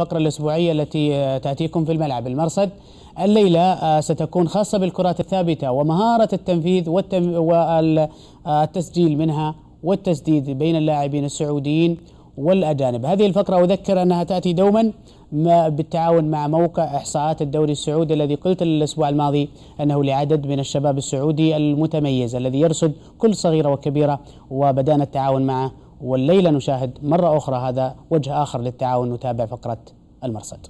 الفقرة الأسبوعية التي آه، تأتيكم في الملعب المرصد الليلة آه، ستكون خاصة بالكرات الثابتة ومهارة التنفيذ والتسجيل آه، منها والتسديد بين اللاعبين السعوديين والأجانب هذه الفقرة أذكر أنها تأتي دوما بالتعاون مع موقع إحصاءات الدوري السعودي الذي قلت الأسبوع الماضي أنه لعدد من الشباب السعودي المتميز الذي يرصد كل صغيرة وكبيرة وبدأنا التعاون معه والليلة نشاهد مرة أخرى هذا وجه آخر للتعاون نتابع فقرة المرصد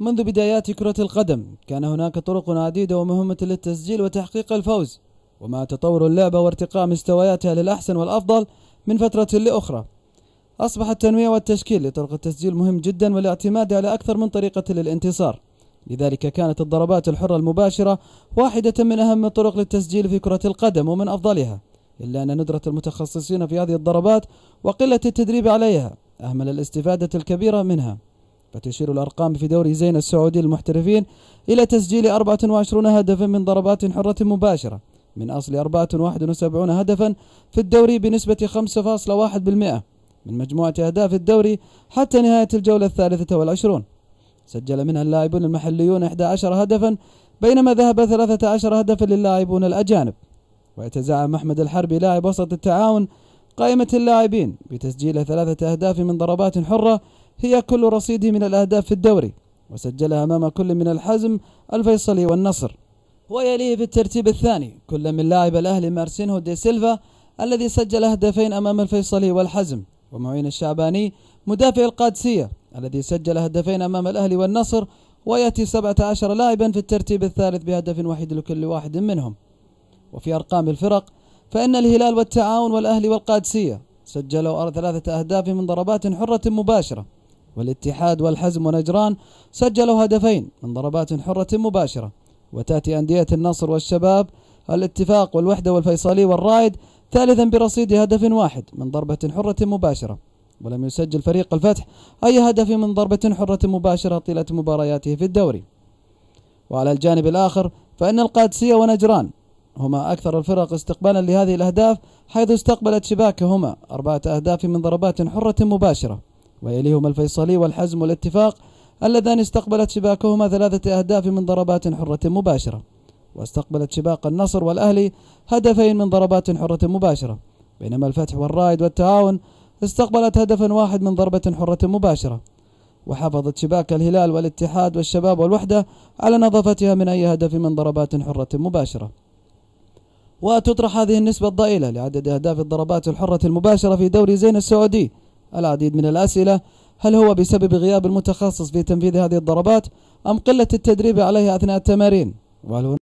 منذ بدايات كرة القدم كان هناك طرق عديدة ومهمة للتسجيل وتحقيق الفوز ومع تطور اللعبة وارتقاء مستوياتها للأحسن والأفضل من فترة لأخرى أصبح التنويع والتشكيل لطرق التسجيل مهم جدا والاعتماد على أكثر من طريقة للانتصار لذلك كانت الضربات الحرة المباشرة واحدة من أهم الطرق للتسجيل في كرة القدم ومن أفضلها إلا أن ندرة المتخصصين في هذه الضربات وقلة التدريب عليها أهمل الاستفادة الكبيرة منها فتشير الأرقام في دوري زين السعودي للمحترفين إلى تسجيل 24 هدفا من ضربات حرة مباشرة من أصل 471 هدفا في الدوري بنسبة 5.1% من مجموعة أهداف الدوري حتى نهاية الجولة الثالثة والعشرون سجل منها اللاعبون المحليون 11 هدفا بينما ذهب 13 هدفا للاعبون الأجانب ويتزعم أحمد الحربي لاعب وسط التعاون قائمة اللاعبين بتسجيل ثلاثة أهداف من ضربات حرة هي كل رصيده من الأهداف في الدوري وسجلها أمام كل من الحزم الفيصلي والنصر ويليه في الترتيب الثاني كل من لاعب الأهلي مارسينهو دي سيلفا الذي سجل هدفين أمام الفيصلي والحزم ومعين الشعباني مدافع القادسية الذي سجل هدفين أمام الأهلي والنصر ويأتي 17 لاعبا في الترتيب الثالث بهدف واحد لكل واحد منهم وفي أرقام الفرق فإن الهلال والتعاون والأهلي والقادسية سجلوا ثلاثة أهداف من ضربات حرة مباشرة والاتحاد والحزم ونجران سجلوا هدفين من ضربات حرة مباشرة وتأتي أندية النصر والشباب الاتفاق والوحدة والفيصلي والرائد ثالثا برصيد هدف واحد من ضربة حرة مباشرة ولم يسجل فريق الفتح أي هدف من ضربة حرة مباشرة طيلة مبارياته في الدوري وعلى الجانب الآخر فإن القادسية ونجران هما أكثر الفرق استقبالا لهذه الأهداف حيث استقبلت شباكهما أربعة أهداف من ضربات حرة مباشرة ويليهما الفيصلي والحزم والاتفاق اللذان استقبلت شباكهما ثلاثة أهداف من ضربات حرة مباشرة واستقبلت شباك النصر والأهلي هدفين من ضربات حرة مباشرة بينما الفتح والرائد والتعاون استقبلت هدفا واحد من ضربة حرة مباشرة وحافظت شباك الهلال والاتحاد والشباب والوحدة على نظافتها من أي هدف من ضربات حرة مباشرة وتطرح هذه النسبة الضئيلة لعدد أهداف الضربات الحرة المباشرة في دوري زين السعودي العديد من الأسئلة هل هو بسبب غياب المتخصص في تنفيذ هذه الضربات أم قلة التدريب عليها أثناء التمارين